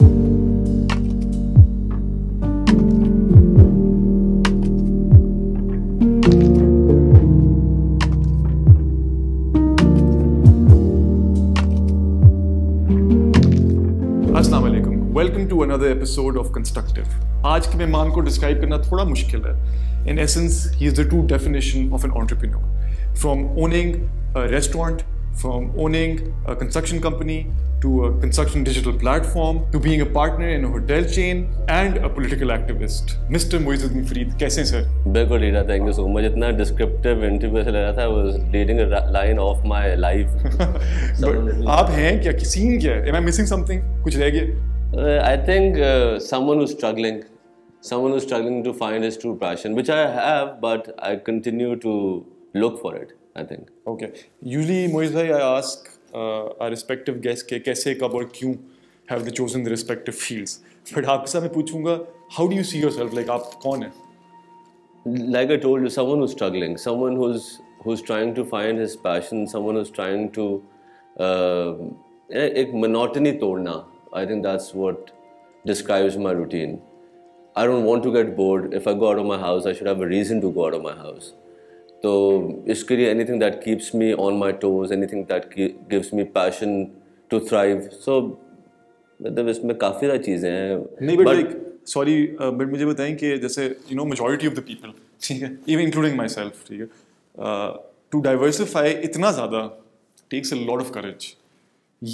Welcome episode of constructive आज के मेहमान को डिस्क्राइब करना थोड़ा मुश्किल है in essence he is the true definition of an entrepreneur from owning restaurant from owning construction company to a construction digital platform, to being a partner in a hotel chain, and a political activist. Mr. Moizuddin Fareed, कैसे हैं sir? बिल्कुल thank you so much. इतना descriptive interview I was leading a line of my life. But आप हैं क्या? Scene Am I missing something? कुछ Uh, I think uh, someone who's struggling, someone who's struggling to find his true passion, which I have, but I continue to look for it. I think. Okay. Usually, Moiz I ask our respective guest के कैसे कब और क्यों have the chosen the respective fields but आपके साथ मैं पूछूंगा how do you see yourself like आप कौन है like I told you someone struggling someone who trying to find his passion someone who trying to एक मोनोटनी तोड़ना I think that's what describes my routine I don't want to get bored if I go out of my house I should have a reason to go out of my house तो इसके लिए anything that keeps me on my toes anything that gives me passion to thrive so मतलब इसमें काफ़ी सारी चीज़ें हैं नहीं बट लाइक सॉरी बट मुझे बताएं कि जैसे you know majority of the people ठीक है इवन इंक्लूडिंग माई सेल्फ ठीक है टू uh, डाइवर्सिफाई इतना ज़्यादा takes a lot of courage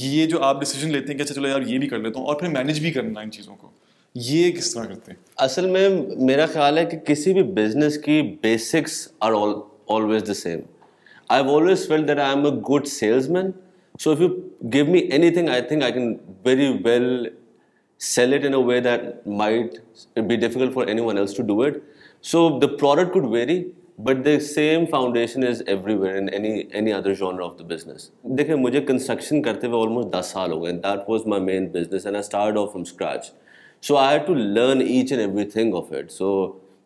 ये जो आप डिसीजन लेते हैं कि अच्छा चलो यार ये भी कर लेता हूँ और फिर मैनेज भी करना इन चीज़ों को ये किस तरह करते हैं असल में मेरा ख्याल है कि किसी भी बिजनेस की basics are all always the same. I've always felt that I'm a good salesman. So if you give me anything, I think I can very well sell it in a way that might be difficult for anyone else to do it. So the product could vary, but the same foundation is everywhere in any any other genre of the business देखिए मुझे construction करते हुए almost दस साल हो गए was my main business, and I started off from scratch. So I had to learn each and and everything of it so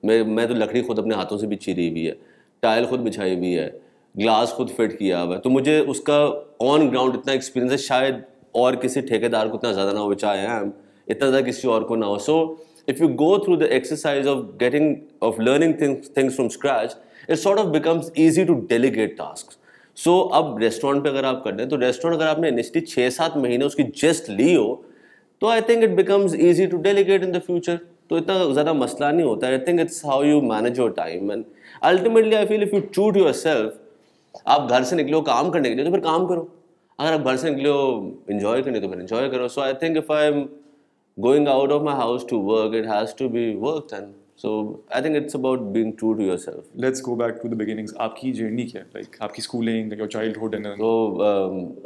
मैं मैं तो लकड़ी खुद अपने हाथों से भी चीरी हुई है टाइल खुद बिछाई हुई है ग्लास खुद फिट किया हुआ है तो मुझे उसका ऑन ग्राउंड इतना एक्सपीरियंस है शायद और किसी ठेकेदार को इतना ज़्यादा ना हो चाहे हम इतना ज़्यादा किसी और को ना हो so if you go through the exercise of getting of learning things from scratch it sort of becomes easy to delegate task so अब रेस्टोरेंट पर अगर आप कर दें तो रेस्टोरेंट अगर आपने इनिशियली छः सात महीने उसकी जस्ट ली हो तो I think it becomes easy to delegate in the future तो इतना ज़्यादा मसला नहीं होता I think it's how you manage your time and ultimately I feel if you shoot yourself आप घर से निकलो काम करने के लिए तो फिर काम करो अगर आप घर से निकलो इन्जॉय करने तो फिर इन्जॉय करो so I think if I am going out of my house to work it has to be work and so I think it's about being true to self let's go back to the beginnings आपकी journey क्या like आपकी schooling your hood and so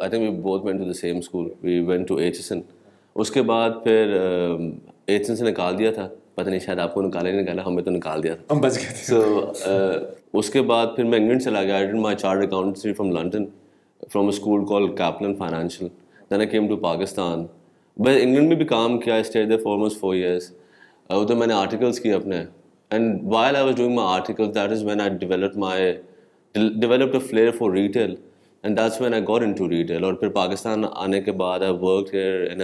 I think we both went to the same school we went to an उसके बाद फिर um, agency से निकाल दिया था पता नहीं शायद आपको निकाला नहीं निकाला हमें तो निकाल दिया था हम बच गए सो uh, उसके बाद फिर मैं इंग्लैंड चला गया I my chart accountancy from London from a school call Kaplan financial then I came to Pakistan बस इंग्लैंड में भी काम किया stayed there for almost four years उधर मैंने आर्टिकल्स किए अपने and while I was doing my article that is man I develop my developed a flair for retail and that's man I got into retail और फिर पाकिस्तान आने के बाद आई work in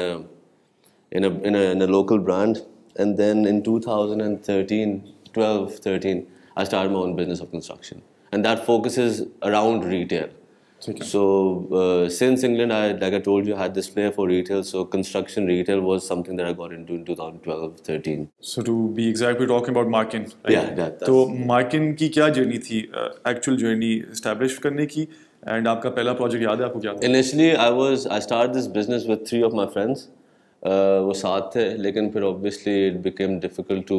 in a, in a, in a local brand. And then in 2013, 12, 13, I started my own business of construction. And that focuses around retail. Okay. So uh, since England, I like I told you, I had this flair for retail. So construction retail was something that I got into in 2012-13. So to be exact, we're talking about Markin. Right? Yeah, that. So Markin ki kya journey thi? Uh, actual journey established करने ki. and आपका पहला project yaad hai? आपको Initially, I was I started this business with three of my friends. Uh, वो साथ थे लेकिन फिर obviously it became difficult to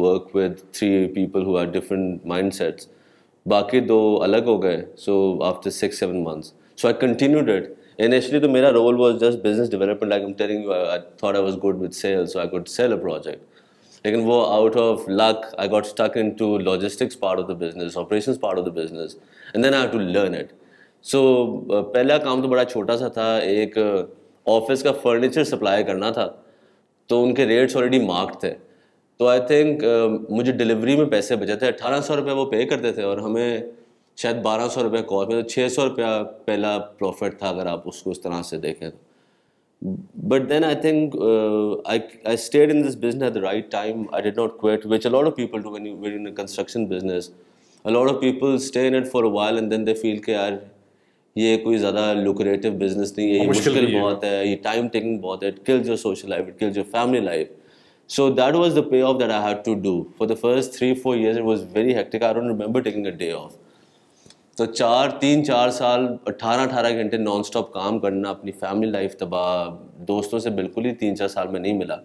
work with three people who are different mindsets बाकी दो अलग हो गए so after six seven months so I continued it initially तो मेरा role was just business development like I am you was good thought i was good with sales so लेकिन वो out of luck I got stuck into logistics part of the business operation part of the business and then I have to learn it so पहला काम तो बड़ा छोटा सा था एक uh, ऑफिस का फर्नीचर सप्लाई करना था तो उनके रेट्स ऑलरेडी मार्क्ड थे तो आई थिंक uh, मुझे डिलीवरी में पैसे बचे थे अठारह सौ रुपये वो पे करते थे और हमें शायद बारह सौ रुपये कॉस्ट में तो छः सौ रुपया पहला प्रॉफिट था अगर आप उसको उस तरह से देखें तो but then I think I stayed in this business at the right time I did not quit which a lot of people to when you in construction business a lot of people stay in it for a while and then they feel के आर ये कोई ज़्यादा lucrative business नहीं है ये मुश्किल बहुत है ये टाइम टेकिंग बहुत है it kills your social life it kills your family life so that was the payoff that I had to do for the first three four years it was very hectic I don't remember taking a day off तो चार तीन चार साल अठारह अठारह घंटे non stop काम करना अपनी फैमिली लाइफ तबाह दोस्तों से बिल्कुल ही तीन चार साल में नहीं मिला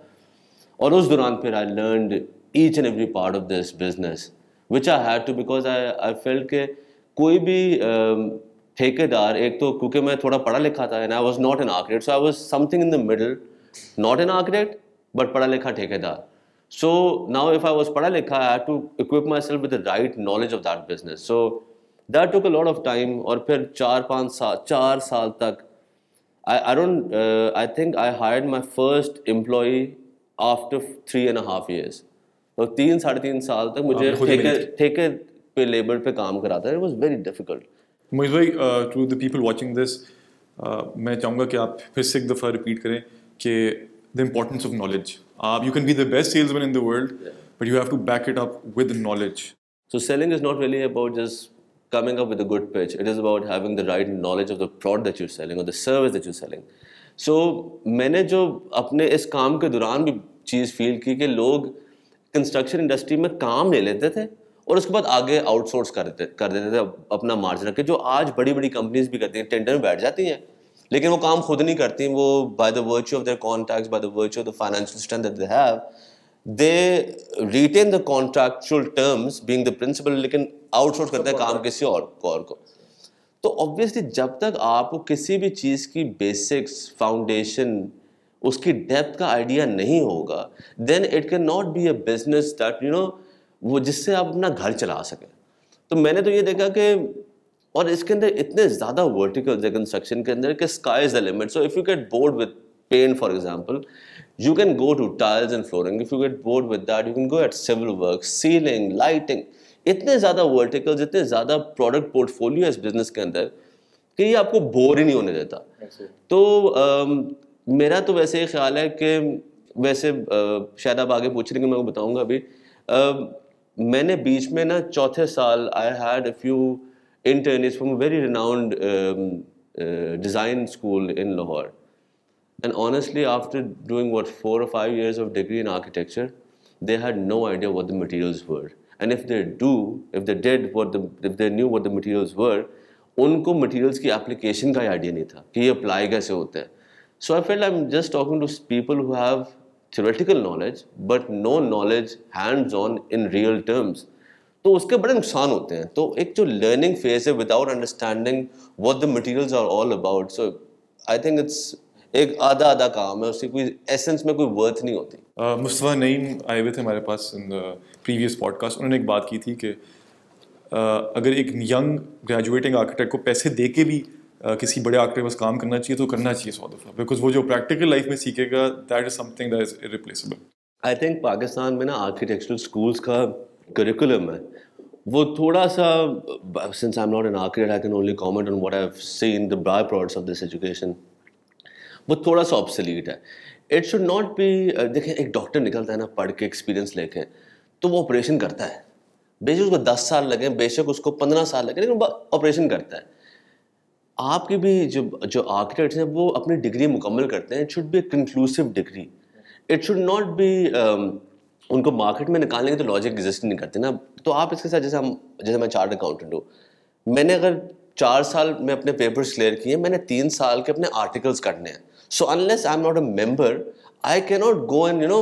और उस दौरान फिर I learn each and every part of this business which I had to because I I feel के कोई भी uh, ठेकेदार एक तो क्योंकि मैं थोड़ा पढ़ा लिखा था and I was not an architect so I was something in the middle not an architect but पढ़ा लिखा ठेकेदार so now if I was पढ़ा लिखा I to equip myself with right knowledge of that business so that took a lot of time और फिर चार पाँच साल चार साल तक I I don't I think I hire my first employee after three and half years तो तीन साढ़े तीन साल तक मुझे ठेके ठेके पे लेबर पे काम कराता है इट वॉज वेरी डिफिकल्ट मुझे भाई to the people watching this मैं चाहूँगा कि आप फिर से एक दफ़ा रिपीट करें कि द इम्पोर्टेंस ऑफ नॉलेज आप you can be the best salesman in the world but you have to back it up with knowledge so selling is not really about just coming up with a good pitch it is about having the right knowledge of the product that you're selling or the service that you're selling so so, मैंने जो अपने इस काम के दौरान भी चीज़ feel की कि लोग कंस्ट्रक्शन इंडस्ट्री में काम ले लेते थे और उसके बाद आगे आउटसोर्स कर देते कर देते थे अपना मार्जिन के जो आज बड़ी बड़ी कंपनीज भी करती हैं टेंडर में बैठ जाती हैं लेकिन वो काम खुद नहीं करती वो by the virtue of their contract by the virtue of the financial strength that they have they written the contractual terms being the principal लेकिन आउटसोर्स करते हैं काम किसी और और को तो ऑब्वियसली जब तक आपको किसी भी चीज़ की बेसिक्स फाउंडेशन उसकी डेप्थ का आइडिया नहीं होगा then it can not be a business that you know वो जिससे आप अपना घर चला सकें तो मैंने तो ये देखा कि और इसके अंदर इतने ज़्यादा वर्टिकल्स है कंस्ट्रक्शन के अंदर कि sky is the limit so if you get bored with paint for example you can go to tiles and flooring if you get bored with that you can go at civil work ceiling lighting इतने ज़्यादा verticals इतने ज़्यादा product portfolio है इस business के अंदर कि ये आपको बोर ही नहीं होने देता तो आ, um, मेरा तो वैसे ये ख्याल है कि वैसे आ, uh, शायद आप आगे पूछ रहे कि मैं बताऊँगा अभी um, मैंने बीच में ना चौथे साल I had a few intern from a very renowned design school in Lahore and honestly after doing what four five years of degree in architecture they had no idea what the material were and if they do if they did if they knew what the material were उनको materials की application का ही idea नहीं था कि ये apply कैसे होता है so I feel I am just talking to people who have theoretical knowledge but no knowledge hands on in real terms तो उसके बड़े नुकसान होते हैं तो एक जो लर्निंग फेज है without understanding what the materials are all about so I think it's एक आधा आधा काम है उसकी कोई एसेंस में कोई वर्थ नहीं होती मुस्तफ़ा नईम आए हुए थे हमारे पास इन द प्रीवियस पॉडकास्ट उन्होंने एक बात की थी कि अगर एक यंग ग्रेजुएटिंग आर्किटेक्ट को पैसे दे के भी किसी बड़े आकड़े बस काम करना चाहिए तो करना चाहिए सौ दफ़ा बिकॉज वो जो प्रैक्टिकल लाइफ में सीखेगा that is something that is replaceable I think Pakistan में ना आर्किटेक्चरल स्कूल्स का करिकुलम है वो थोड़ा सा since I am not an architect I can only comment on what I seen the byproducts of this education वो थोड़ा सा ऑब्सोलीट है इट शुड नॉट बी देखिए एक डॉक्टर निकलता है ना पढ़ के एक्सपीरियंस लेके तो वो ऑपरेशन करता है बेशक उसको दस साल लगे बेशक उसको पंद्रह साल लगे लेकिन ऑपरेशन करता है आपके भी जो जो आर्किटेक्ट हैं वो अपनी डिग्री मुकम्मल करते हैं it should be a conclusive degree it should not be उनको मार्केट में निकालने की तो लॉजिक एग्जिस्ट नहीं करते ना तो आप इसके साथ जैसे हम जैसे मैं चार्ट अकाउंटेंट हूँ मैंने अगर चार साल में अपने पेपर्स क्लियर किए मैंने तीन साल के अपने आर्टिकल्स करने हैं so unless I am not a member I cannot go and you know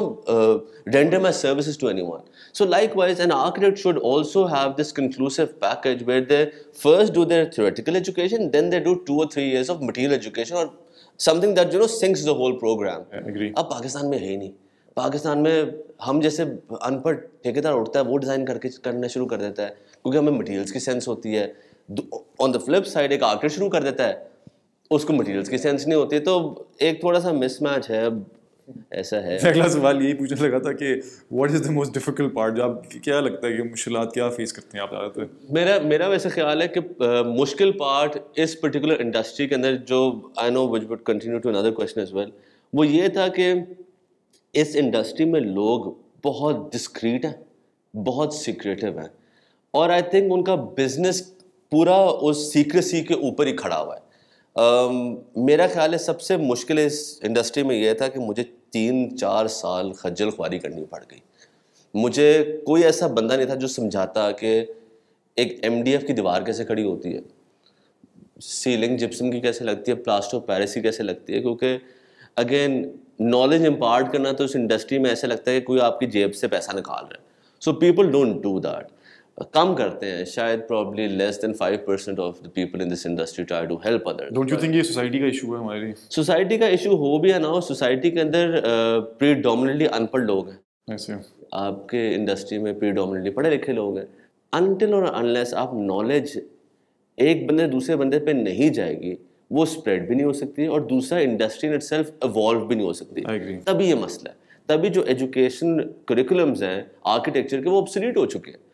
render my services to anyone So likewise, an architect should also have this conclusive package where they first do their theoretical education, then they do two or three years of material education or something that you know sinks the whole program. I agree. अब पाकिस्तान में है ही नहीं पाकिस्तान में हम जैसे अनपढ़ ठेकेदार उठता है वो डिज़ाइन करके करना शुरू कर देता है क्योंकि हमें मटेरियल्स की सेंस होती है ऑन द फ्लिप साइड एक आर्टिस्ट शुरू कर देता है उसको मटेरियल्स की सेंस नहीं होती तो एक थोड़ा सा मिसमैच है ऐसा है अगला सवाल यही पूछने लगा था कि what is the most difficult part जो आप क्या लगता है कि मुश्किल क्या फेस करते हैं आप तो मेरा मेरा वैसे ख्याल है कि मुश्किल पार्ट इस पर्टिकुलर इंडस्ट्री के अंदर जो I know which would continue to another question as well वो ये था कि इस इंडस्ट्री में लोग बहुत डिस्क्रीट हैं बहुत सीक्रेटिव हैं और आई थिंक उनका बिजनेस पूरा उस सीक्रेसी के ऊपर ही खड़ा हुआ है um, मेरा ख्याल है सबसे मुश्किल इस इंडस्ट्री में यह था कि मुझे तीन चार साल खज्जल खुआरी करनी पड़ गई मुझे कोई ऐसा बंदा नहीं था जो समझाता कि एक एम की दीवार कैसे खड़ी होती है सीलिंग जिप्सम की कैसे लगती है प्लास्टो पैरिस की कैसे लगती है क्योंकि अगेन नॉलेज इम्पार्ट करना तो उस इंडस्ट्री में ऐसे लगता है कि कोई आपकी जेब से पैसा निकाल रहा है so people don't do that कम करते हैं शायद probably less than five percent of the people in this industry try to help other don't you think ये सोसाइटी का इशू है हमारी सोसाइटी का इशू हो भी है ना सोसाइटी के अंदर प्रीडोमिनेटली uh, अनपढ़ लोग हैं आपके इंडस्ट्री में प्रीडोमिनेटली पढ़े लिखे लोग हैं अनटिल और अनलेस आप नॉलेज एक बंदे दूसरे बंदे पे नहीं जाएगी वो स्प्रेड भी नहीं हो सकती और दूसरा इंडस्ट्री इन सेल्फ इवॉल्व भी नहीं हो सकती तभी ये मसला है तभी जो एजुकेशन करिकुलम्स हैं आर्किटेक्चर के वो ऑब्सोलीट हो चुके हैं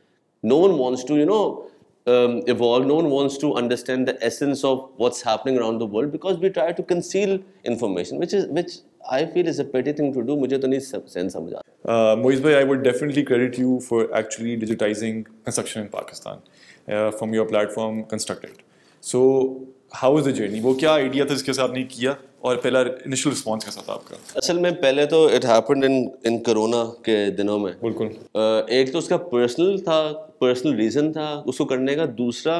No one wants to, you know, um, evolve. No one wants to understand the essence of what's happening around the world because we try to conceal information, which is which I feel is a petty thing to do. mujhe to nahi sense samajh aata Uh, bhai, I would definitely credit you for actually digitizing construction in Pakistan uh, from your platform Constructed. So how is the journey? wo kya idea tha जिसके साथ aapne kiya और पहला initial response कैसा था आपका असल में पहले तो it happened in in corona के दिनों में बिल्कुल एक तो उसका पर्सनल था पर्सनल रीज़न था उसको करने का दूसरा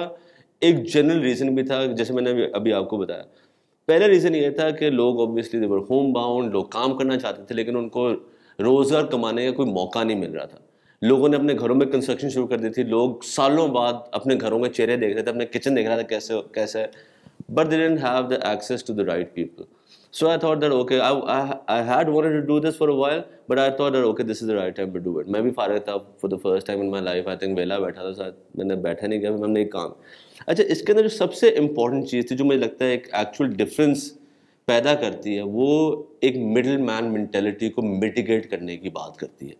एक जनरल रीज़न भी था जैसे मैंने अभी आपको बताया पहला रीज़न ये था कि लोग ऑब्वियसली देवर होम बाउंड लोग काम करना चाहते थे लेकिन उनको रोज़गार कमाने का कोई मौका नहीं मिल रहा था लोगों ने अपने घरों में कंस्ट्रक्शन शुरू कर दी थी लोग सालों बाद अपने घरों में चेहरे देख रहे थे अपने किचन देख रहा था कैसे कैसे है but they didn't have the access to the right people. So I thought that okay, I, I, I, had wanted to do this for a while, but I thought that okay, this is the right time to do it. मैं भी फारग था for the first time in my life. I think वेला बैठा था साथ मैंने बैठा नहीं गया मैंने एक काम अच्छा इसके अंदर जो सबसे इम्पोर्टेंट चीज़ थी जो मुझे लगता है एक एक्चुअल डिफरेंस पैदा करती है वो एक मिडिल मैन मैंटेलिटी को मिटिगेट करने की बात करती है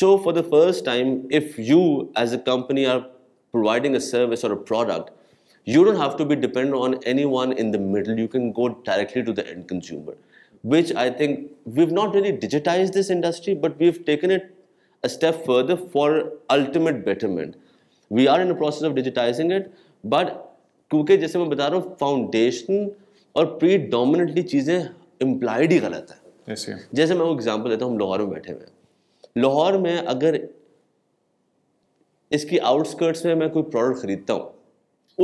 so for the first time if you as a company are providing a service और a product You don't have to be dependent on anyone in the middle. You can go directly to the end consumer, which I think we've not really digitized this industry, but we've taken it a step further for ultimate betterment. We are in the process of digitizing it, but क्योंकि jaise main bata raha hu foundation aur predominantly cheeze implied hi galat hai है जैसे मैं वो example देता हूँ हम लाहौर में बैठे हुए हैं लाहौर में अगर इसकी आउटस्कर्ट्स में मैं कोई प्रोडक्ट खरीदता हूँ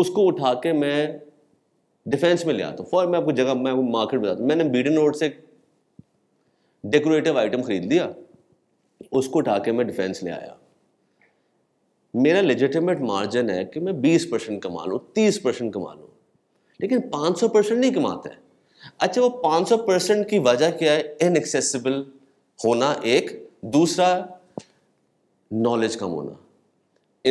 उसको उठा के मैं डिफेंस में ले आता हूँ फॉर मैं आपको जगह मैं आपको मार्केट जाता हूँ मैंने बीडन रोड से डेकोरेटिव आइटम खरीद लिया उसको उठा के मैं डिफेंस ले आया मेरा लेजिटिमेट मार्जिन है कि मैं 20 परसेंट कमा लूँ तीस परसेंट कमा लूँ लेकिन 500 परसेंट नहीं कमाते हैं अच्छा वो 500 परसेंट की वजह क्या है इनएक्सेसिबल होना एक दूसरा नॉलेज कम होना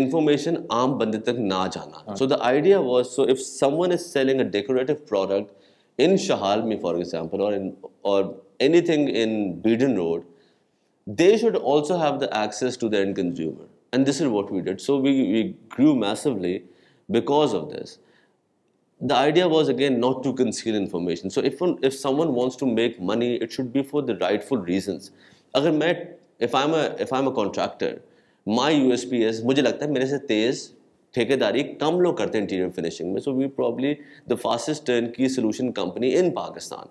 information aam bande tak na jana okay. so the idea was so if someone is selling a decorative product in shahalmi for example or in or anything in Beedon road they should also have the access to the end consumer and this is what we did so we, we grew massively because of this the idea was again not to conceal information. So if if someone wants to make money, it should be for the rightful reasons. Agar main, if I'm a if I'm a contractor my U S P S मुझे लगता है मेरे से तेज़ ठेकेदारी कम लोग करते हैं इंटीरियर फिनिशिंग में so we probably the fastest turnkey solution company in Pakistan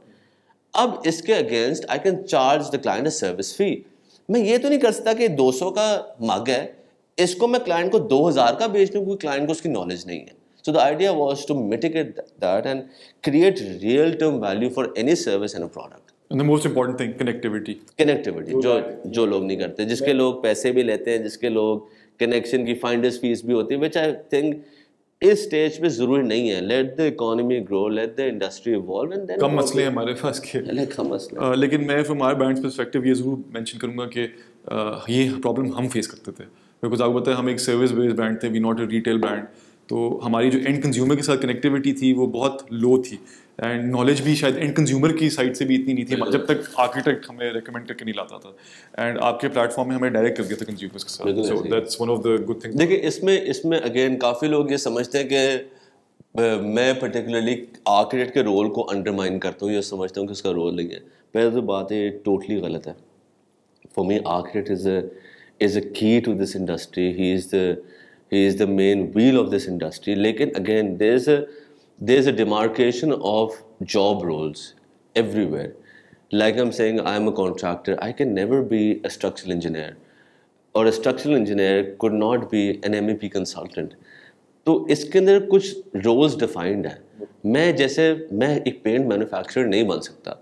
अब इसके against I can charge the client a service fee मैं ये तो नहीं कर सकता कि 200 का मग है इसको मैं क्लाइंट को 2000 का बेच दूँ क्योंकि क्लाइंट को उसकी नॉलेज नहीं है so the idea was to mitigate that and create real term value for any service and a product And the most important thing, connectivity. Connectivity, जो जो लोग नहीं करते जिसके लोग पैसे भी लेते हैं जिसके लोग कनेक्शन की फाइंडर्स फीस भी होती है विच आई थिंक इस स्टेज पे जरूरी नहीं है let the economy grow let the industry evolve and then come मसले हमारे पास के कम मसले uh, लेकिन मैं फ्रॉम आवर बैंड्स पर्सपेक्टिव ये जरूर मेंशन करूंगा कि uh, ये प्रॉब्लम हम फेस करते थे बिकॉज आपको पता है हम एक सर्विस बेस्ड बैंड थे we not a retail brand तो हमारी जो एंड कंज्यूमर के साथ कनेक्टिविटी थी वो बहुत लो थी एंड नॉलेज भी शायद एंड कंज्यूमर की साइड से भी इतनी नहीं थी जब तक आर्किटेक्ट हमें रिकमेंड करके नहीं लाता था एंड आपके प्लेटफॉर्म में हमें डायरेक्ट कर दिया था कंज्यूमर्स के साथ so that's one of the good thing देखिए इसमें इसमें अगेन काफ़ी लोग ये समझते हैं कि मैं पर्टिकुलरली आर्किटेक्ट के रोल को अंडरमाइन करता हूँ या समझता हूँ कि उसका रोल नहीं है पहले तो बात ये टोटली गलत है for me architect is is a key to this industry he is the he is the main wheel of this industry लेकिन again there is a there's a demarcation of job roles everywhere. Like I'm saying, I'm a contractor. I can never be a structural engineer. और structural engineer could not be an M consultant तो इसके अंदर कुछ roles defined हैं मैं जैसे मैं एक पेंट मैन्युफैक्चरर नहीं बन सकता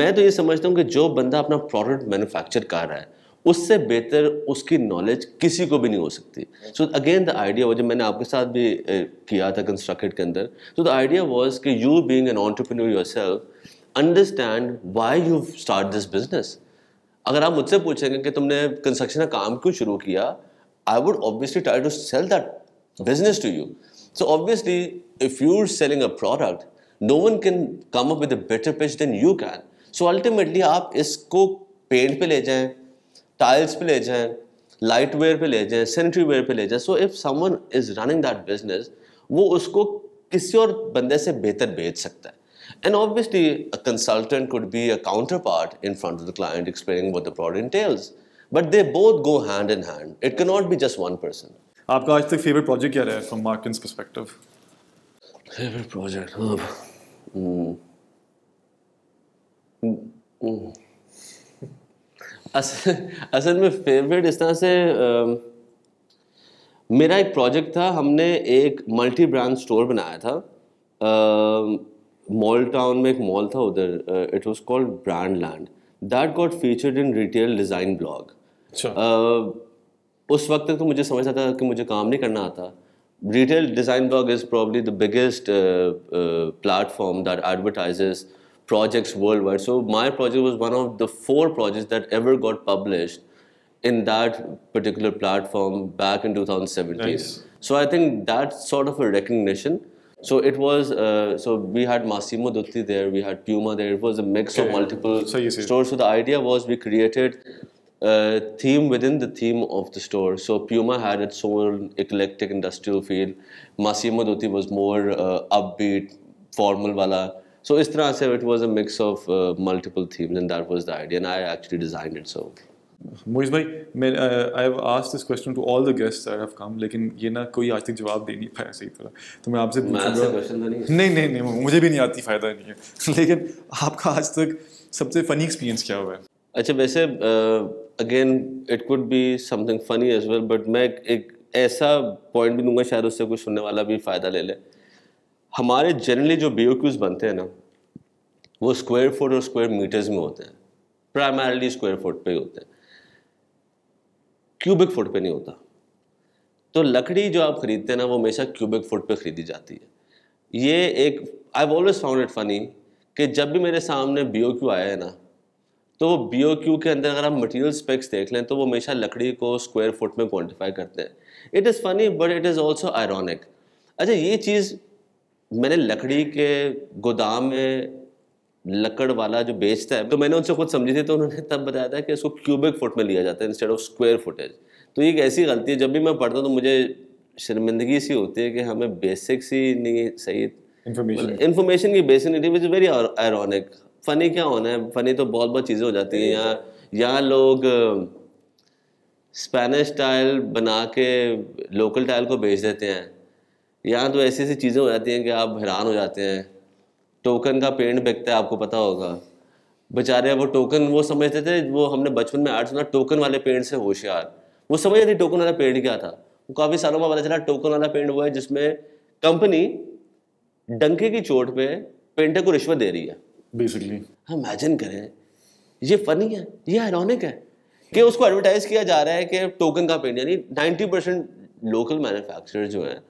मैं तो ये समझता हूँ कि जो बंदा अपना प्रोडक्ट मैन्युफैक्चर कर रहा है उससे बेहतर उसकी नॉलेज किसी को भी नहीं हो सकती सो अगेन द आइडिया वो जो मैंने आपके साथ भी किया था कंस्ट्रक्ट के अंदर सो द आइडिया वॉज कि you being an entrepreneur yourself understand why you start this business अगर आप मुझसे पूछेंगे कि तुमने कंस्ट्रक्शन का काम क्यों शुरू किया I would obviously try to sell that business to you so obviously if you are selling a product no one can come up with a better pitch than you can so ultimately आप इसको paint पे ले जाएं tiles पे ले जाएं light where पे ले जाएं सैनिटरी वेयर पे ले जाएं so if someone is running that business वो उसको किसी और बंदे से बेहतर बेच सकता है and obviously a consultant could be a counterpart in front of the client explaining the product tells but they both go hand in hand it can not be just one person आपका आज तक favourite project क्या रहा है from Markin's perspective favourite project हां असल में favourite इस तरह से आ, मेरा एक प्रोजेक्ट था हमने एक मल्टी ब्रांड स्टोर बनाया था मॉल टाउन में एक मॉल था उधर it was called brand land that got featured in retail design blog उस वक्त तक तो मुझे समझ आता था कि मुझे काम नहीं करना आता retail design blog is probably the biggest platform that advertises projects worldwide. So my project was one of the four projects that ever got published in that particular platform back in 2017. Nice. So I think that's sort of a recognition. So it was, uh, so we had Massimo Dutti there, we had Puma there, it was a mix okay. of multiple so stores. So the idea was we created a theme within the theme of the store. So Puma had its own eclectic industrial feel, Massimo Dutti was more uh, upbeat, formal wala. So is tarah se, it was a mix of uh, multiple themes, and that was the idea, and I actually designed it. So. Moiz भाई मैं I have ask this question to all the guest I have come लेकिन ये ना कोई आज तक जवाब दे नहीं पाया सही तरह तो मैं आपसे पूछूंगा तो नहीं नहीं नहीं मुझे भी नहीं आती फ़ायदा नहीं है लेकिन आपका आज तक सबसे फ़नी एक्सपीरियंस क्या हुआ है अच्छा वैसे again it could be something funny as well but मैं एक ऐसा पॉइंट भी दूंगा शायद उससे कुछ सुनने वाला भी फ़ायदा ले ले हमारे जनरली जो बी बनते हैं ना वो स्क्वायर फुट और स्क्वायर मीटर्स में होते हैं प्राइमरली स्क्वायर फुट पे ही होते हैं क्यूबिक फुट पे नहीं होता तो लकड़ी जो आप खरीदते हैं ना वो हमेशा क्यूबिक फुट पे खरीदी जाती है ये एक I always found it funny कि जब भी मेरे सामने बी आया है ना तो वो बी के अंदर अगर आप मटेरियल स्पेक्स देख लें तो वो हमेशा लकड़ी को स्क्वायर फुट में क्वान्टिफाई करते हैं it is funny but it is also ironic अच्छा ये चीज़ मैंने लकड़ी के गोदाम में लकड़ वाला जो बेचता है तो मैंने उनसे खुद समझी थी तो उन्होंने तब बताया था कि इसको क्यूबिक फुट में लिया जाता है इंस्टेड ऑफ स्क्वायर फुटेज तो ये एक ऐसी गलती है जब भी मैं पढ़ता हूँ तो मुझे शर्मिंदगी सी होती है कि हमें बेसिक सी नहीं सही इन्फॉर्मेशन मतलब की basic which very ironic funny क्या होना है फ़नी तो बहुत बहुत चीज़ें हो जाती हैं यहाँ यहाँ लोग स्पेनिश uh, टाइल बना के लोकल टाइल को बेच देते हैं यहाँ तो ऐसी ऐसी चीज़ें हो जाती हैं कि आप हैरान हो जाते हैं टोकन का पेंट बिकता है आपको पता होगा बेचारे वो टोकन वो समझते थे वो हमने बचपन में आर्ट सुना टोकन वाले पेंट से होशियार वो समझ थे टोकन वाला पेंट क्या था वो काफ़ी सालों में पता चला टोकन वाला पेंट हुआ है जिसमें कंपनी डंके की चोट पे पेंटर को रिश्वत दे रही है बेसिकली हम इमेजिन करें ये फनी है ये आयरॉनिक है कि उसको एडवर्टाइज किया जा रहा है कि टोकन का पेंट यानी नाइन्टी परसेंट लोकल मैन्युफैक्चरर जो हैं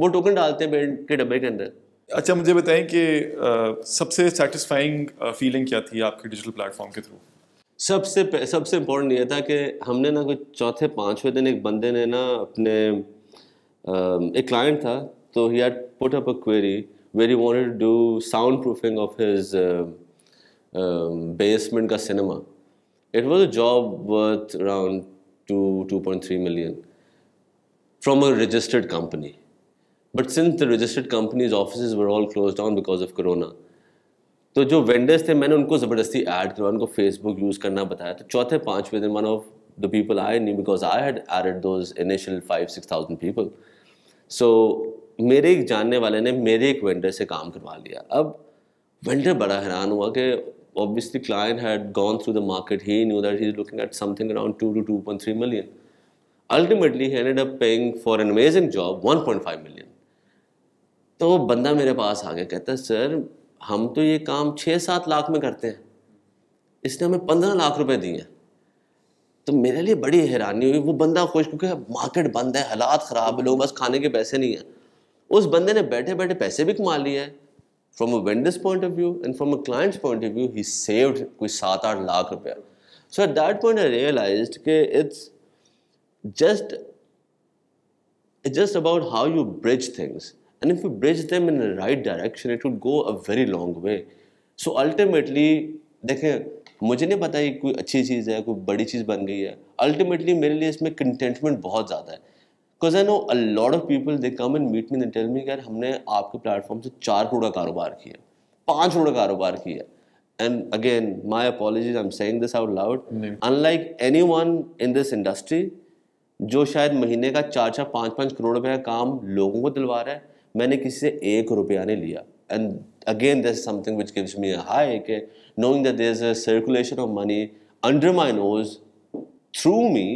वो टोकन डालते हैं बैंड के डब्बे के अंदर अच्छा मुझे बताएं कि सबसे सेटिस्फाइंग फीलिंग क्या थी आपके डिजिटल प्लेटफॉर्म के थ्रू सबसे सबसे इम्पोर्टेंट ये था कि हमने ना कोई चौथे पाँचवें दिन एक बंदे ने ना अपने एक क्लाइंट था तो he had put up a query very wanted to do soundproofing of his basement का cinema it was a job worth around two two point three million from a registered company but since the registered companies office were all close down because of corona तो जो vendors थे मैंने उनको ज़बरदस्ती add करवाया उनको Facebook use करना बताया तो चौथे पाँचवें दिन one of the people I knew because I had added those initial five six thousand people so मेरे एक जानने वाले ने मेरे एक वेंडर से काम करवा लिया अब वेंडर बड़ा हैरान हुआ कि obviously client had gone through the market he knew that he's looking at something around 2 to 2.3 million ultimately he ended up paying for an amazing job 1.5 million तो बंदा मेरे पास आ गया कहता है सर हम तो ये काम छः सात लाख में करते हैं इसने हमें पंद्रह लाख रुपए दिए हैं तो मेरे लिए बड़ी हैरानी हुई वो बंदा खुश क्योंकि मार्केट बंद है हालात ख़राब है लोगों बस खाने के पैसे नहीं हैं उस बंदे ने बैठे बैठे पैसे भी कमा लिए हैं from a vendor's point of view and from a client's point of view he saved कोई सात आठ लाख रुपया so at that point I realise के it's just just about how you bridge things And if we bridge them in the right direction, it would go a very long way. So ultimately, देखें मुझे नहीं पता ये कोई अच्छी चीज़ है कोई बड़ी चीज़ बन गई है अल्टीमेटली मेरे लिए इसमें कंटेंटमेंट बहुत ज़्यादा है because I know a lot of people they come and meet me tell me यार हमने आपके प्लेटफॉर्म से चार करोड़ का कारोबार किया पाँच करोड़ का कारोबार किया and again my apologies i'm saying this out loud no. unlike anyone in this industry जो शायद महीने का चार चार पाँच पाँच करोड़ रुपये का काम लोगों को दिलवा रहा है मैंने किसी से एक रुपया नहीं लिया and again this something which gives me high के knowing that there is a circulation of money under my nose through me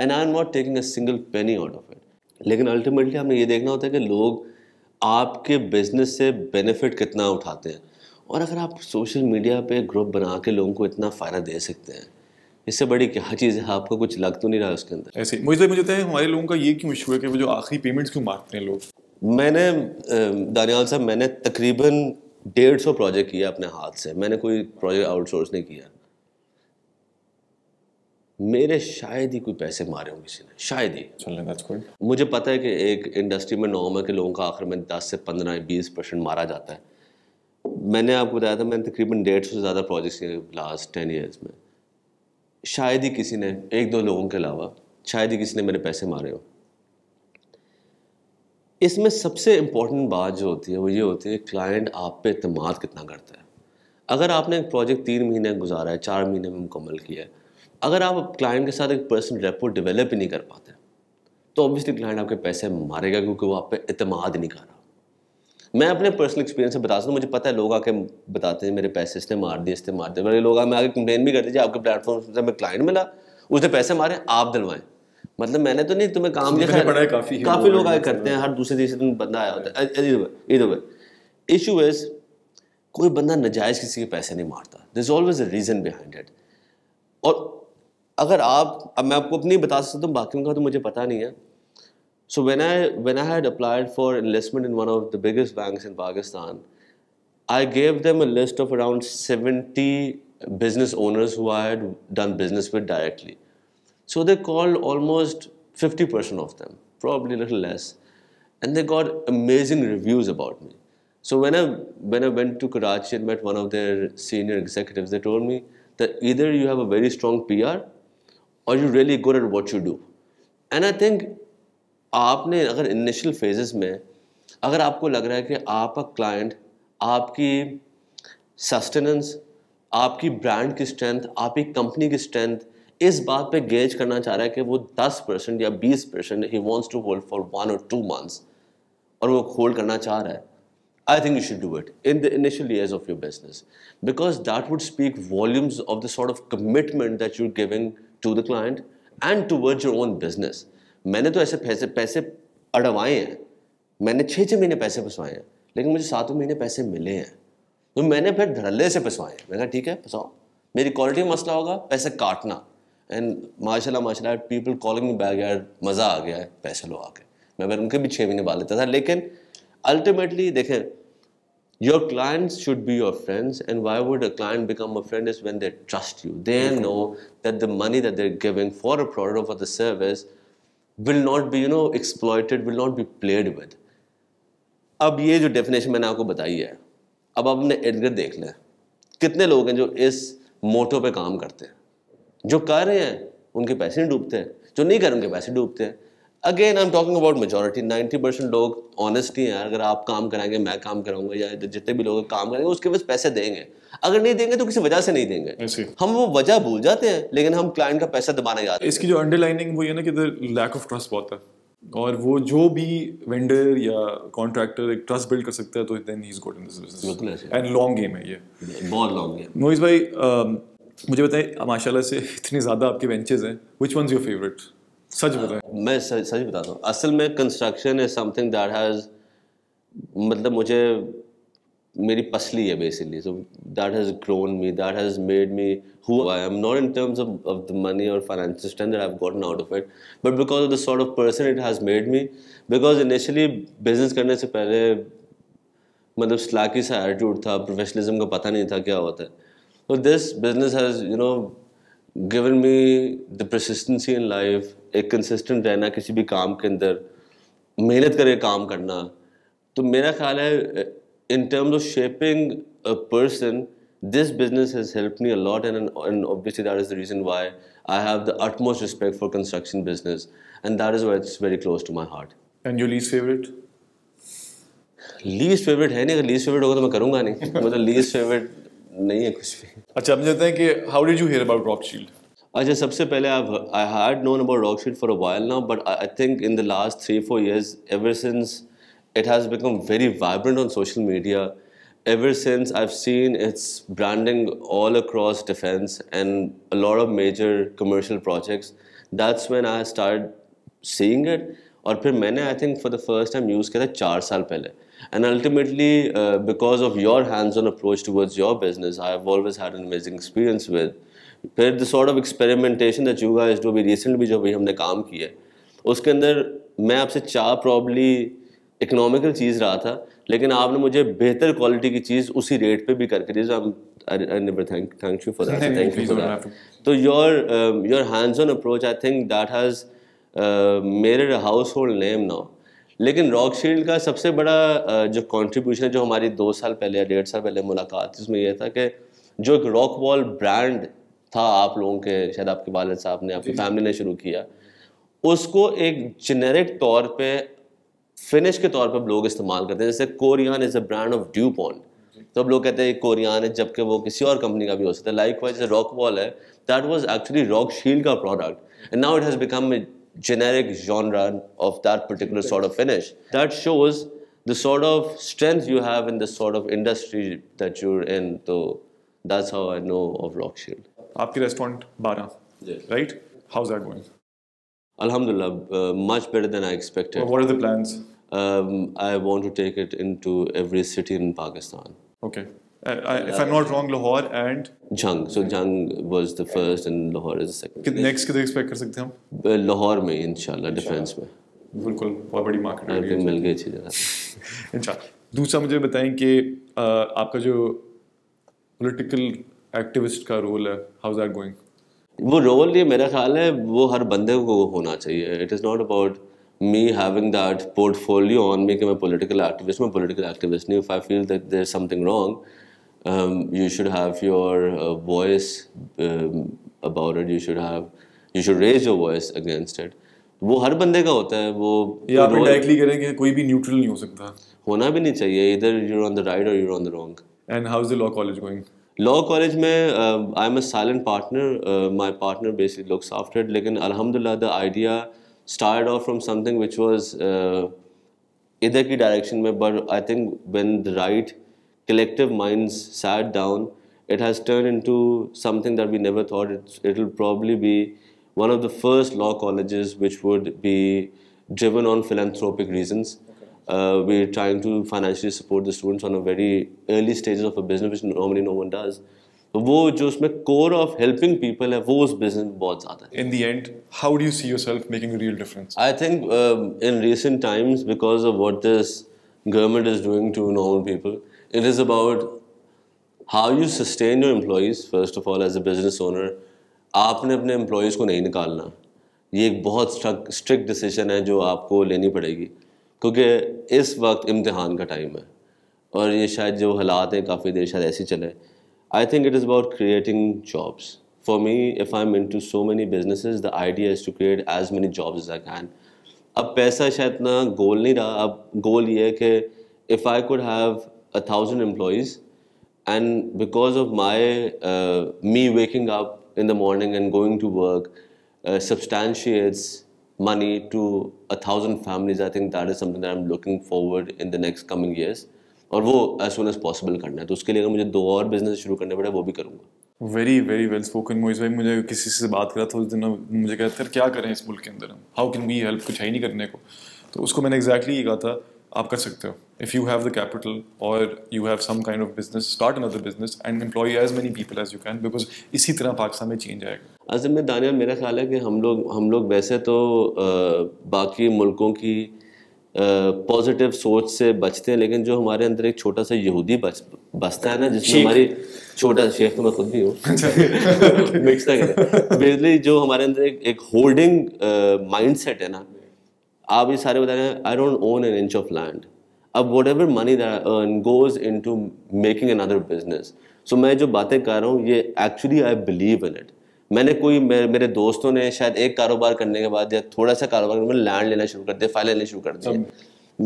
and I am not taking a single penny out of it लेकिन ultimately हमें ये देखना होता है कि लोग आपके बिजनेस से बेनिफिट कितना उठाते हैं और अगर आप सोशल मीडिया पे ग्रुप बना के लोगों को इतना फ़ायदा दे सकते हैं इससे बड़ी क्या चीज़ है आपको कुछ लग तो नहीं रहा है उसके अंदर ऐसे मुझे मुझे हमारे लोगों का ये क्यों इशू है कि वो जो आखिरी पेमेंट्स क्यों मारते हैं लोग मैंने दानियाल साहब मैंने तकरीबन डेढ़ सौ प्रोजेक्ट किया अपने हाथ से मैंने कोई प्रोजेक्ट आउटसोर्स नहीं किया मेरे शायद ही कोई पैसे मारे हों किसी ने शायद ही मुझे पता है कि एक इंडस्ट्री में नॉर्मल के लोगों का आखिर में दस से पंद्रह बीस परसेंट मारा जाता है मैंने आपको बताया था मैंने तकरीबन डेढ़ सौ से ज़्यादा प्रोजेक्ट्स किए लास्ट टेन ईयर्स में शायद ही किसी ने एक दो लोगों के अलावा शायद ही किसी ने मेरे पैसे मारे हो इसमें सबसे इम्पॉर्टेंट बात जो होती है वो ये होती है क्लाइंट आप पे अतमाद कितना करता है अगर आपने एक प्रोजेक्ट तीन महीने गुजारा है चार महीने में मुकम्मल किया है अगर आप क्लाइंट के साथ एक पर्सनल रेपो डेवलप ही नहीं कर पाते तो ऑब्वियसली क्लाइंट आपके पैसे मारेगा क्योंकि वो आप पे अतमाद नहीं कर रहा मैं अपने पर्सनल एक्सपीरियंस से बता हूँ मुझे पता है लोग आके बताते हैं मेरे पैसे इसने मार दिए इसने मार दिए मेरे लोग आगे कंप्लेन भी करते थे आपके प्लेटफॉर्म से मैं क्लाइंट मिला उसने पैसे मारे आप दिलवाएं मतलब मैंने तो नहीं तुम्हें काम भी पड़ा है काफी काफी लोग आए करते मतलब। हैं हर दूसरे दिन से तुम बंदा आया होता है इधर इशू इज कोई बंदा नजायज़ किसी के पैसे नहीं मारता there is always a reason behind it और अगर आप अब मैं आपको अपनी बता सकता हूँ बाकी का तो मुझे पता नहीं है so when I when I had applied for investment in one of the biggest bank in Pakistan I gave them a list of around seventy business owners who I had done business with directly So they called almost 50% of them, probably a little less. And they got amazing reviews about me. So when I, when I went to Karachi and met one of their senior executives, they told me that either you have a very strong PR or you're really good at what you do. And I think आपने अगर initial phases में अगर आपको लग रहा है कि आपका client आपकी sustenance आपकी brand की स्ट्रेंथ आपकी कंपनी की स्ट्रेंथ इस बात पे गेज करना चाह रहा है कि वो 10 परसेंट या 20 percent he wants to hold for one और टू मंथ्स और वो होल्ड करना चाह रहा है I think you should do it in the initial years of your business because that would speak volumes of the sort of commitment that you giving to the client and to word your own business मैंने तो ऐसे पैसे पैसे अड़वाए हैं मैंने छः छः महीने पैसे फंसवाए हैं लेकिन मुझे सातों महीने पैसे मिले हैं तो मैंने फिर धड़ल्ले से फंसवाए हैं मैंने कहा ठीक है फंसाओ मेरी क्वालिटी मसला होगा पैसे काटना एंड माशा माशाल्लाह पीपल कॉलिंग मी बैक यार मज़ा आ गया है पैसे लो आके मैं फिर उनके भी छः महीने बाद लेता था लेकिन अल्टीमेटली देखें your client should be your friends and why would a client become a friend is when they trust you they know that the money that they're giving for a product for the service will not be you know exploited will not be played with अब ये जो definition मैंने आपको बताई है अब आपने अपने इर्द गिर्द देख लें कितने लोग हैं जो इस मोटो पे काम करते हैं जो कर रहे हैं उनके पैसे नहीं डूबते हैं जो नहीं कर रहे उनके पैसे डूबते हैं again I am talking about majority ninety percent लोग ऑनेस्टली हैं अगर आप काम कराएंगे मैं काम कराऊंगा या जितने भी लोग काम करेंगे उसके बस पैसे देंगे अगर नहीं देंगे तो किसी वजह से नहीं देंगे हम वो वजह भूल जाते हैं लेकिन हम क्लाइंट का पैसा दबाना हैं इसकी जो अंडरलाइनिंग वो ये ना कि लैक ऑफ ट्रस्ट बहुत है और वो जो भी वेंडर या कॉन्ट्रैक्टर एक ट्रस्ट बिल्ड कर सकता है तो then he is got in this business and long game है ये बहुत लॉन्ग गेम नोइज भाई um, मुझे बताएं माशाल्लाह से इतनी ज़्यादा आपके बेंचेज हैं विच वन योर फेवरेट सच बताएं मैं सच, सच बताता हूँ असल में construction is something that has मतलब मुझे मेरी पसली है basically so that has grown me that has made me who I am not in terms of of the money और finance system that I have gotten out of it but because of the sort of person it has made me because initially business करने से पहले मतलब स्लाकी सा attitude था professionalism का पता नहीं था क्या होता है So this business has, you know, given me the persistency in life, एक consistent रहना किसी भी काम के अंदर मेहनत करके काम करना तो मेरा ख्याल है in terms of shaping a person, this business has helped me a lot, and, and obviously that is the reason why I have the utmost respect for construction business, and that is why it's very close to my heart. And your least favorite? Least favourite है नहीं अगर least favourite होगा तो मैं करूंगा नहीं मतलब least favourite नहीं है कुछ भी अच्छा हम हैं कि how did you hear about Rock Shield अच्छा सबसे पहले I had known about Rock Shield for a while now but I think in the last three four years ever since it has become very vibrant on social media ever since I seen its branding all across defence and a lot of major commercial projects that's man I start seeing it और फिर मैंने I think for the first time use किया था चार साल पहले And ultimately, uh, because of your hands-on approach towards your business, I have always had an amazing experience with. फिर the sort of experimentation that you guys do अभी recently जो भी हमने काम किया उसके अंदर मैं आपसे चार प्रॉब्ली इकोनॉमिकल चीज़ रहा था लेकिन आपने मुझे बेहतर क्वालिटी की चीज़ उसी रेट पे भी करके दी thank thank you for that thank you for that तो your your hands on approach I think that has मेरे हाउस होल्ड नेम नाउ लेकिन रॉक शील्ड का सबसे बड़ा जो कंट्रीब्यूशन है जो हमारी दो साल पहले या डेढ़ साल पहले मुलाकात उसमें यह था कि जो एक रॉक वॉल ब्रांड था आप लोगों के शायद आपके वाल साहब ने आपकी फैमिली ने शुरू किया उसको एक जेनेरिक तौर पे फिनिश के तौर पर लोग इस्तेमाल करते हैं जैसे Corian is a brand of DuPont तो अब लोग कहते हैं कोरियान है जबकि वो किसी और कंपनी का भी हो सकता है लाइक वाइज रॉक वॉल है that was actually Rock Shield का product and now it has become generic genre of that particular sort of finish. That shows the sort of strength you have in the sort of industry that you're in. So that's how I know of Rock Shield. Aapki restaurant Bara, yes. right? How's that going? Alhamdulillah, uh, much better than I expected. Well, what are the plans? Um, I want to take it into every city in Pakistan. Okay. I, if I'm not wrong, Lahore and Jhang. So Jhang was the first and Lahore is the second. Next किधर expect कर सकते हैं हम? Lahore में इंशाल्लाह defense में. बिल्कुल बहुत बड़ी मार्केट आई थिंक मिल गई अच्छी जगह इंशाल्लाह. दूसरा मुझे बताएं कि आपका जो पॉलिटिकल एक्टिविस्ट का रोल है हाउ इज दैट गोइंग वो रोल ये मेरा ख्याल है वो हर बंदे को होना चाहिए it is not about me having that portfolio on me कि मैं political activist मैं political activist नहीं if I feel that there's something wrong um, you should have your uh, voice um, about it you should have you should raise your voice against it वो हर बंदे का होता है वो या आप डायरेक्टली कह कि कोई भी न्यूट्रल नहीं हो सकता होना भी नहीं चाहिए इधर यू ऑन द राइट और you on the wrong and how is the law college going law college में I am a silent partner my partner basically looks after it लेकिन अल्हम्दुलिल्लाह the idea start off from something which was इधर की direction में but I think when the right collective minds sat down, it has turned into something that we never thought. it'll probably be one of the first law colleges which would be driven on philanthropic reasons. Uh, we're trying to financially support the students on a very early stages of a business which normally no one does. वो जो उसमें core of helping people है वो उस In the बहुत ज़्यादा है you see yourself making a real difference? I think difference I think in recent times because of what this government is doing to normal It is about how you sustain your employees, first of all, as a business owner. आपने अपने employees को नहीं निकालना ये एक बहुत strict decision है जो आपको लेनी पड़ेगी क्योंकि इस वक्त इम्तहान का टाइम है और ये शायद जो हालात हैं काफ़ी देर शायद ऐसे चले I think it is about creating jobs for me if i'm into to so many business the is is to create as jobs as I can अब पैसा शायद ना गोल नहीं रहा अब गोल ये है कि if I could have a thousand employees, and because of my uh, me waking up in the morning and going to work uh, substantiates money to a thousand families. I think that is something that I'm looking forward in the next coming years. और वो as soon as possible करना है तो उसके लिए अगर मुझे दो और बिजनेस शुरू करने पड़े वो भी करूँगा very very well spoken Moiz भाई मुझे किसी से बात करा था उस दिन मुझे कहते क्या करें इस मुल्क के अंदर हम हाउ कैन वी हेल्प कुछ है ही नहीं करने को तो उसको मैंने एग्जैक्टली exactly ये कहा था आप कर सकते हो if you have the capital और you have some kind of business start another business and employ as many people as you can because इसी तरह पाकिस्तान में चेंज आएगा असल में दानियाल मेरा ख्याल है कि हम लोग हम लोग वैसे तो आ, बाकी मुल्कों की पॉजिटिव सोच से बचते हैं लेकिन जो हमारे अंदर एक छोटा सा यहूदी बच बचता है ना जिसमें हमारी छोटा शेख तो मैं खुद भी हूँ बेसिकली अच्छा. जो हमारे अंदर एक, एक होल्डिंग माइंड सेट है ना आप ये सारे बता रहे हैं I don't own an inch of land अब whatever money earn goes in to making another business सो मैं जो बातें कर रहा हूँ ये actually I believe in it मैंने कोई मेरे, मेरे दोस्तों ने शायद एक कारोबार करने के बाद या थोड़ा सा कारोबार करने लैंड लेना शुरू कर दिया फाइल लेना शुरू कर दिया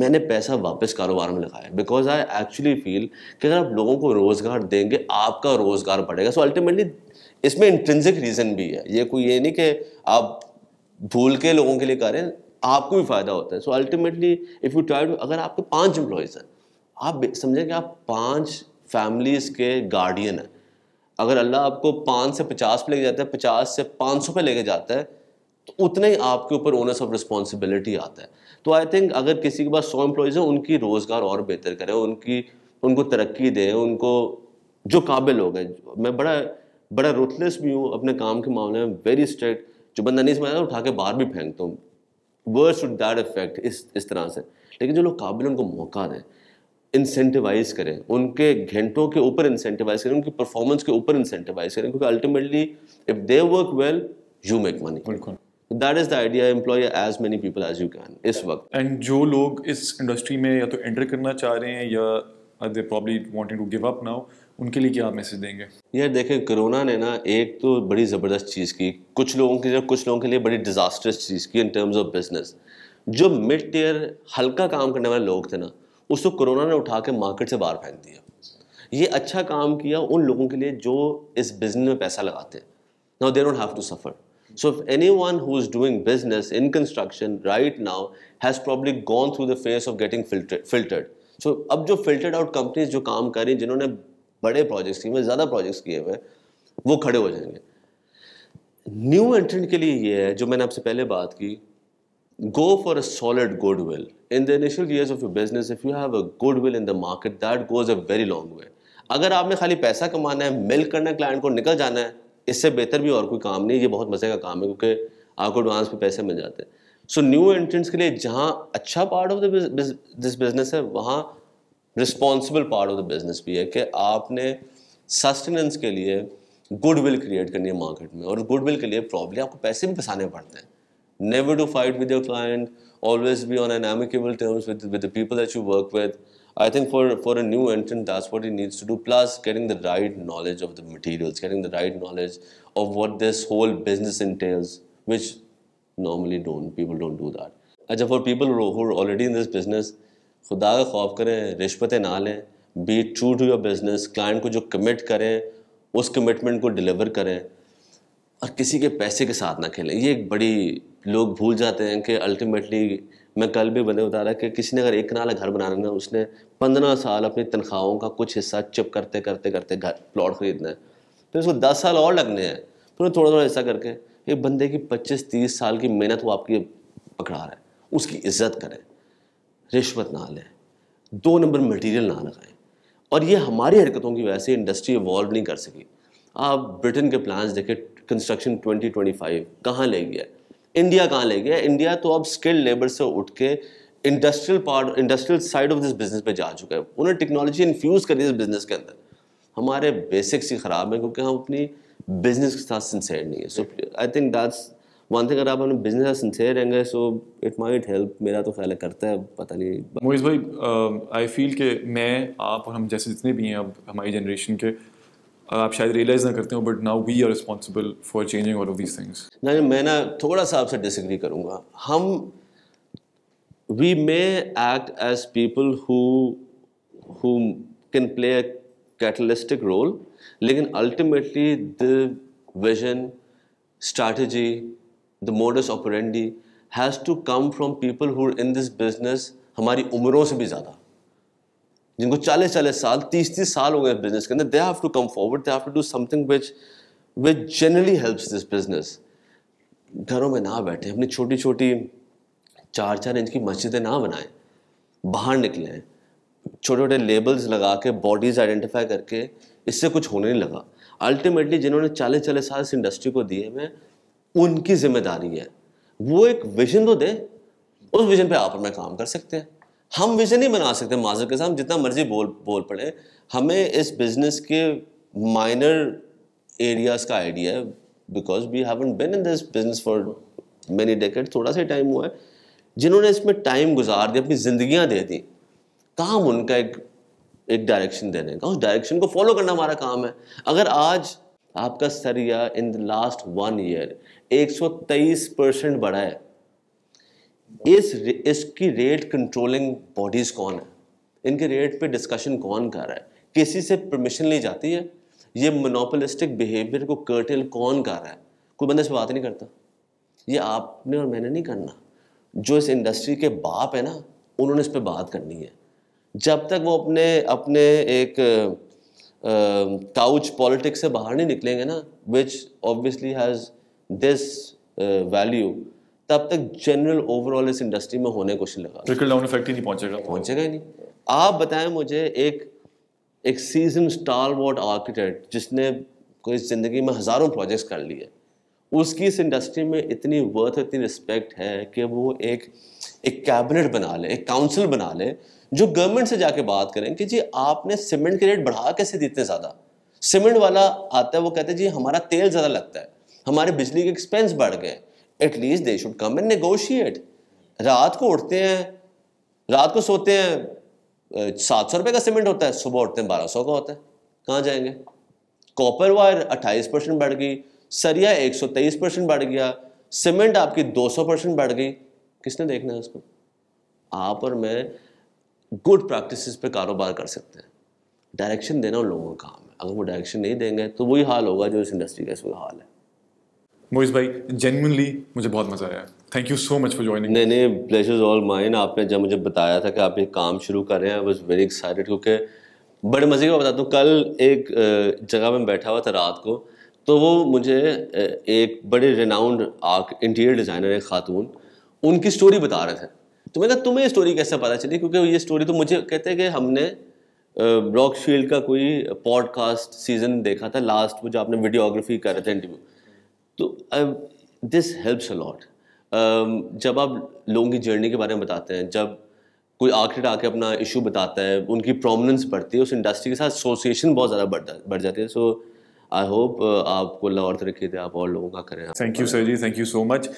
मैंने पैसा वापस कारोबार में लगाया बिकॉज आई एक्चुअली फील कि अगर आप लोगों को रोज़गार देंगे आपका रोज़गार बढ़ेगा सो अल्टीमेटली इसमें इंट्रेंसिक रीज़न भी है ये कोई ये नहीं कि आप भूल के लोगों के लिए करें आपको भी फ़ायदा होता है so ultimately if you try अगर आपके पाँच एम्प्लॉयज़ हैं आप समझें कि आप पाँच फैमिलीज़ के गार्डियन हैं अगर अल्लाह आपको पाँच से पचास पे लेके जाता है पचास से पाँच सौ पे लेके जाता है तो उतने ही आपके ऊपर ओनर्स ऑफ रिस्पॉन्सिबिलिटी आता है तो आई थिंक अगर किसी के पास सौ एम्प्लॉयज़ हैं उनकी रोज़गार और बेहतर करें उनकी उनको तरक्की दें उनको जो काबिल हो गए मैं बड़ा बड़ा रुथलेस भी हूँ अपने काम के मामले में वेरी स्ट्रेट जो बंदा नहीं समझता उठा के बाहर भी फेंकता हूँ वर्स टू दैट इफेक्ट इस इस तरह से लेकिन जो लोग काबिल उनको मौका दें इंसेंटिवाइज़ करें उनके घंटों के ऊपर इंसेंटिवाइज़ करें उनकी परफॉर्मेंस के ऊपर इंसेंटिवाइज़ करें क्योंकि ultimately if they work well you make money बिल्कुल that is the idea employ as many people as you can इस वक्त एंड जो लोग इस इंडस्ट्री में या तो एंटर करना चाह रहे हैं या they probably wanting to give up now उनके लिए क्या आप मैसेज देंगे यार देखें कोरोना ने ना एक तो बड़ी ज़बरदस्त चीज़ की कुछ लोगों के लिए कुछ लोगों के लिए बड़ी डिज़ास्टर्स चीज़ की इन टर्म्स ऑफ बिजनेस जो मिड टेयर हल्का काम करने वाले लोग थे ना उसको कोरोना ने उठा के मार्केट से बाहर फेंक दिया ये अच्छा काम किया उन लोगों के लिए जो इस बिजनेस में पैसा लगाते हैं now they don't have to suffer so anyone who is doing business in construction right now has probably gone through the phase of getting filtered. Filtered so अब जो फिल्टर्ड आउट कंपनीज जो काम हैं जिन्होंने बड़े projects किए हुए ज़्यादा प्रोजेक्ट्स किए हुए वो खड़े हो जाएंगे न्यू एंट्रेंट के लिए ये है जो मैंने आपसे पहले बात की a solid goodwill in the initial years of of business if you have a goodwill in the market that goes a very long way अगर आपने खाली पैसा कमाना है मिल करना है क्लाइंट को निकल जाना है इससे बेहतर भी और कोई काम नहीं ये बहुत मज़े का काम है क्योंकि आपको एडवांस पे पैसे मिल जाते हैं सो न्यू एंट्रेंस के लिए जहाँ अच्छा पार्ट ऑफ दिस बिजनेस है वहाँ responsible part of the business भी है कि आपने सस्टेनेंस के लिए गुडविल क्रिएट करनी है मार्केट में और गुडविल के लिए प्रॉब्लम आपको पैसे भी फंसाने पड़ते हैं never to fight with your client always be on an terms with with the people that you work with I think for for a new entrant that's what he needs to do plus getting the right knowledge of the materials getting the right knowledge of what this whole business entails which normally don't people don't do that अच्छा for people already in this business खुदा का खौफ करें रिश्वतें ना लें be true to your business client को जो कमिट करें उस कमिटमेंट को डिलीवर करें और किसी के पैसे के साथ ना खेलें ये एक बड़ी लोग भूल जाते हैं कि अल्टीमेटली मैं कल भी बंदे बता रहा कि किसी ने अगर एक नाला घर बनाना है उसने पंद्रह साल अपनी तनख्वाहों का कुछ हिस्सा चिप करते करते करते घर प्लॉट खरीदना है फिर तो उसको दस साल और लगने हैं फिर तो थोड़ा थोड़ा हिस्सा करके एक बंदे की पच्चीस तीस साल की मेहनत वो आपकी पकड़ा रहा है उसकी इज्जत करें रिश्वत ना लें दो नंबर मटेरियल ना लगाएं और ये हमारी हरकतों की वजह से इंडस्ट्री इवॉल्व नहीं कर सकी आप ब्रिटेन के प्लान्स देखें कंस्ट्रक्शन 2025 कहाँ ले गया इंडिया कहाँ ले गया इंडिया तो अब स्किल्ड लेबर से उठ के industrial part industrial side of this business पे जा चुका है उन्होंने टेक्नोलॉजी इन्फ्यूज़ करी इस बिज़नेस के अंदर हमारे बेसिक्स ही ख़राब है क्योंकि हम अपनी बिज़नेस के साथ सिंसेयर नहीं है so I think that's one thing अगर आप अपने बिजनेस आर रहेंगे सो इट माइट हेल्प मेरा तो ख्याल करता है पता नहीं मोहित भाई आई फील के मैं आप और हम जैसे जितने भी हैं अब हमारी जनरेशन के आप शायद रियलाइज ना करते हो but now we are responsible for changing all of these things ना मैं ना थोड़ा सा आपसे डिसग्री करूँगा हम we may act as people who can play a catalystic role लेकिन ultimately the vision strategy the modus operandi has to come from people who are in this business हमारी उम्रों से भी ज़्यादा जिनको चालीस चालीस साल तीस तीस साल हो गए बिजनेस के अंदर they have to come forward they have to do something which which generally helps this business घरों में ना बैठे अपनी छोटी छोटी चार चार इंच की मस्जिदें ना बनाएं बाहर निकलें छोटे छोटे लेबल्स लगा के बॉडीज आइडेंटिफाई करके इससे कुछ होने नहीं लगा अल्टीमेटली जिन्होंने चालीस चालीस साल इस इंडस्ट्री को दिए में उनकी जिम्मेदारी है वो एक विजन तो दे उस विजन पे आप और मैं काम कर सकते हैं हम विजन नहीं बना सकते माजर के साथ जितना मर्जी बोल बोल पड़े हमें इस बिज़नेस के माइनर एरियाज़ का आइडिया है because we have been in this business for many decades थोड़ा सा टाइम हुआ है जिन्होंने इसमें टाइम गुजार दिया अपनी जिंदगियां दे दी काम उनका एक एक डायरेक्शन देने का उस डायरेक्शन को फॉलो करना हमारा काम है अगर आज आपका सरिया in the last one year 123 percent बढ़ा है इस इसकी रेट कंट्रोलिंग बॉडीज़ कौन है इनके रेट पे डिस्कशन कौन कर रहा है किसी से परमिशन ली जाती है ये मोनोपोलिस्टिक बिहेवियर को कर्टेल कौन कर रहा है कोई बंदा से बात नहीं करता ये आपने और मैंने नहीं करना जो इस इंडस्ट्री के बाप है ना उन्होंने इस पर बात करनी है जब तक वो अपने अपने एक काउच पॉलिटिक्स से बाहर नहीं निकलेंगे ना which obviously has this value uh, तब तक जनरल ओवरऑल इस इंडस्ट्री में होने कुछ लगा ट्रिकल डाउन इफेक्ट ही नहीं पहुंचेगा पहुंचेगा ही नहीं आप बताएं मुझे एक एक सीजन स्टार वॉट आर्किटेक्ट जिसने कोई ज़िंदगी में हज़ारों प्रोजेक्ट्स कर लिए उसकी इस इंडस्ट्री में इतनी वर्थ इतनी रिस्पेक्ट है कि वो एक एक कैबिनेट बना ले एक काउंसिल बना ले जो गवर्नमेंट से जाके बात करें कि जी आपने सीमेंट के रेट बढ़ा कैसे दी इतने ज़्यादा सीमेंट वाला आता है वो कहते हैं जी हमारा तेल ज़्यादा लगता है हमारे बिजली के एक्सपेंस बढ़ गए at least they should come and negotiate रात को उठते हैं रात को सोते हैं सात सौ रुपये का सीमेंट होता है सुबह उठते हैं बारह सौ का होता है कहाँ जाएंगे कॉपर वायर अट्ठाईस परसेंट बढ़ गई सरिया एक सौ तेईस परसेंट बढ़ गया सीमेंट आपकी दो सौ परसेंट बढ़ गई किसने देखना है उसको आप और मैं गुड प्रैक्टिस पे कारोबार कर सकते हैं डायरेक्शन देना उन लोगों का काम है अगर वो डायरेक्शन नहीं देंगे तो वही हाल होगा जो इस इंडस्ट्री का इस हाल है मोइस भाई जेनवनली मुझे बहुत मज़ा आया thank you so much for joining नहीं नहीं इज ऑल माइन आपने जब मुझे बताया था कि आप ये काम शुरू कर रहे हैं आई वॉज वेरी एक्साइटेड क्योंकि बड़े मज़े का बताता हूँ कल एक जगह में बैठा हुआ था रात को तो वो मुझे एक बड़े रेनाउंड आर्क इंटीरियर डिज़ाइनर है खातून उनकी स्टोरी बता रहे थे तो मैंने कहा तुम्हें ये स्टोरी कैसे पता चली क्योंकि ये स्टोरी तो मुझे कहते हैं कि हमने रॉक फील्ड का कोई पॉडकास्ट सीज़न देखा था लास्ट वो जो आपने वीडियोग्राफी कर रहे थे इंटरव्यू तो दिस हेल्प्स अलॉट जब आप लोगों की जर्नी के बारे में बताते हैं जब कोई आर्किट आके अपना इशू बताता है उनकी प्रोमिनेंस बढ़ती है उस इंडस्ट्री के साथ एसोसिएशन बहुत ज़्यादा बढ़ बढ़ जाती है सो आई होप आपको अल्लाह और तरक्की दे आप और लोगों का करें thank you sir ji thank you so much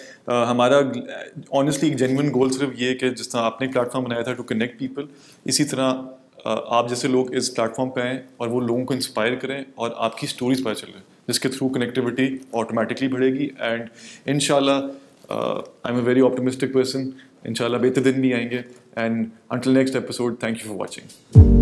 हमारा ऑनेस्टली uh, एक जेनविन गोल सिर्फ ये कि जिस तरह आपने प्लेटफॉर्म बनाया था टू कनेक्ट पीपल इसी तरह uh, आप जैसे लोग इस प्लेटफॉर्म पर आएँ और वो लोगों को इंस्पायर करें और आपकी स्टोरीज पता चल रहे जिसके थ्रू कनेक्टिविटी ऑटोमेटिकली बढ़ेगी and in I am a very optimistic person इनशाला बेहतर दिन भी आएंगे and until next episode thank you for watching